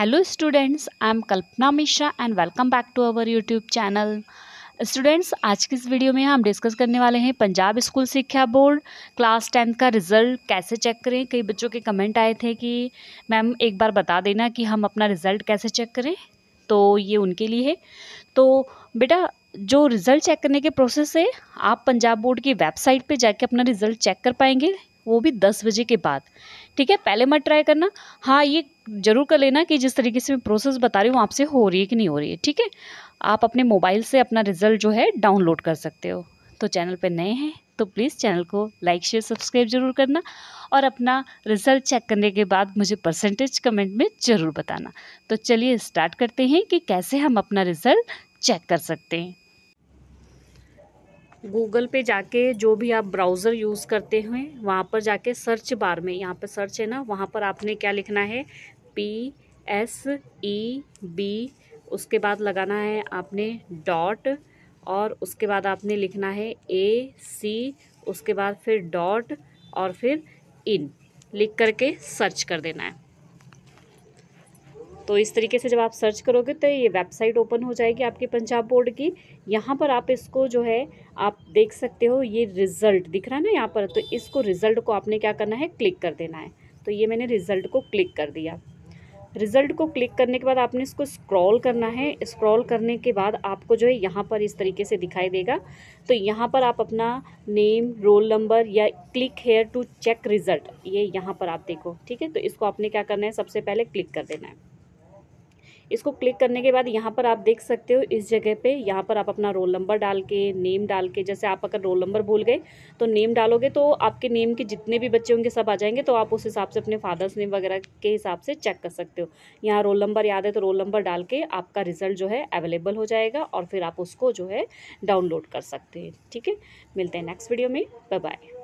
hello students I am Kalpana Mishra and welcome back to our YouTube channel students आज की इस video में हम डिस्कस करने वाले हैं पंजाब स्कूल शिक्षा बोर्ड क्लास टेंथ का रिज़ल्ट कैसे चेक करें कई बच्चों के कमेंट आए थे कि मैम एक बार बता देना कि हम अपना रिज़ल्ट कैसे चेक करें तो ये उनके लिए है तो बेटा जो रिज़ल्ट चेक करने के प्रोसेस है आप पंजाब बोर्ड की वेबसाइट पे जाके अपना रिज़ल्ट चेक कर पाएंगे वो भी दस बजे के बाद ठीक है पहले मत ट्राई करना हाँ ये ज़रूर कर लेना कि जिस तरीके से मैं प्रोसेस बता रही हूँ आपसे हो रही है कि नहीं हो रही है ठीक है आप अपने मोबाइल से अपना रिजल्ट जो है डाउनलोड कर सकते हो तो चैनल पर नए हैं तो प्लीज़ चैनल को लाइक शेयर सब्सक्राइब जरूर करना और अपना रिजल्ट चेक करने के बाद मुझे परसेंटेज कमेंट में ज़रूर बताना तो चलिए स्टार्ट करते हैं कि कैसे हम अपना रिज़ल्ट चेक कर सकते हैं गूगल पे जाके जो भी आप ब्राउज़र यूज़ करते हैं वहाँ पर जाके सर्च बार में यहाँ पर सर्च है ना वहाँ पर आपने क्या लिखना है पी एस ई बी उसके बाद लगाना है आपने डॉट और उसके बाद आपने लिखना है ए सी उसके बाद फिर डॉट और फिर इन लिख करके सर्च कर देना है तो इस तरीके से जब आप सर्च करोगे तो ये वेबसाइट ओपन हो जाएगी आपके पंजाब बोर्ड की यहाँ पर आप इसको जो है आप देख सकते हो ये रिज़ल्ट दिख रहा है ना यहाँ पर तो इसको रिज़ल्ट को आपने क्या करना है क्लिक कर देना है तो ये मैंने रिज़ल्ट को क्लिक कर दिया रिज़ल्ट को क्लिक करने के बाद आपने इसको स्क्रॉल करना है स्क्रॉल करने के बाद आपको जो है यहाँ पर इस तरीके से दिखाई देगा तो यहाँ पर आप अपना नेम रोल नंबर या click here to check result ये यहाँ पर आप देखो ठीक है तो इसको आपने क्या करना है सबसे पहले क्लिक कर देना है इसको क्लिक करने के बाद यहाँ पर आप देख सकते हो इस जगह पे यहाँ पर आप अपना रोल नंबर डाल के नेम डाल के जैसे आप अगर रोल नंबर भूल गए तो नेम डालोगे तो आपके नेम के जितने भी बच्चे होंगे सब आ जाएंगे तो आप उस हिसाब से अपने फादर्स नेम वगैरह के हिसाब से चेक कर सकते हो यहाँ रोल नंबर याद है तो रोल नंबर डाल के आपका रिजल्ट जो है अवेलेबल हो जाएगा और फिर आप उसको जो है डाउनलोड कर सकते हैं ठीक है मिलते हैं नेक्स्ट वीडियो में बाय